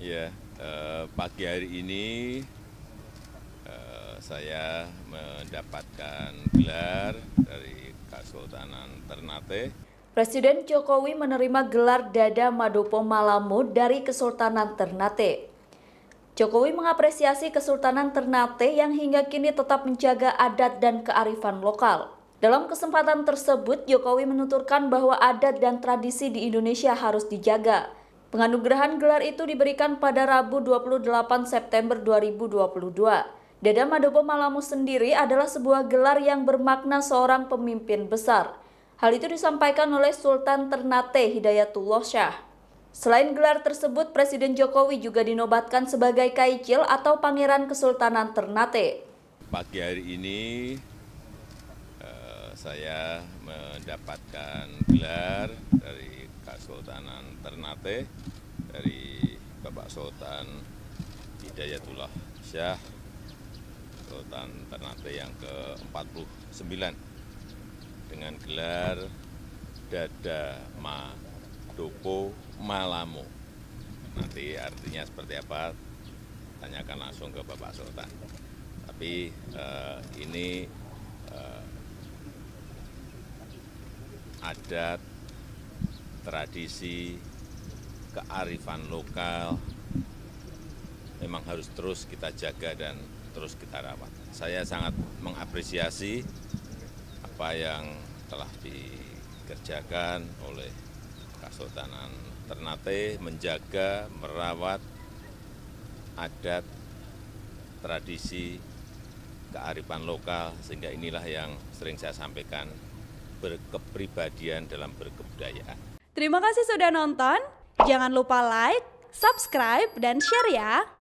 ya eh, pagi hari ini eh, saya mendapatkan gelar dari Kesultanan Ternate. Presiden Jokowi menerima gelar Dada Madopo Malamu dari Kesultanan Ternate. Jokowi mengapresiasi Kesultanan Ternate yang hingga kini tetap menjaga adat dan kearifan lokal. Dalam kesempatan tersebut, Jokowi menuturkan bahwa adat dan tradisi di Indonesia harus dijaga, Penganugerahan gelar itu diberikan pada Rabu 28 September 2022. Dada Madopo Malamu sendiri adalah sebuah gelar yang bermakna seorang pemimpin besar. Hal itu disampaikan oleh Sultan Ternate Hidayatullah Syah. Selain gelar tersebut, Presiden Jokowi juga dinobatkan sebagai Kaicil atau Pangeran Kesultanan Ternate. Pagi hari ini Eh, saya mendapatkan gelar dari Kasultanan Ternate dari Bapak Sultan Hidayatullah Syah Sultan Ternate yang ke-49 dengan gelar Dada Ma Dopo Malamo nanti artinya seperti apa tanyakan langsung ke Bapak Sultan tapi eh, ini eh, adat tradisi kearifan lokal memang harus terus kita jaga dan terus kita rawat. Saya sangat mengapresiasi apa yang telah dikerjakan oleh Kasultanan Ternate menjaga, merawat adat, tradisi, kearifan lokal, sehingga inilah yang sering saya sampaikan berkepribadian dalam berkebudayaan. Terima kasih sudah nonton. Jangan lupa like, subscribe, dan share ya.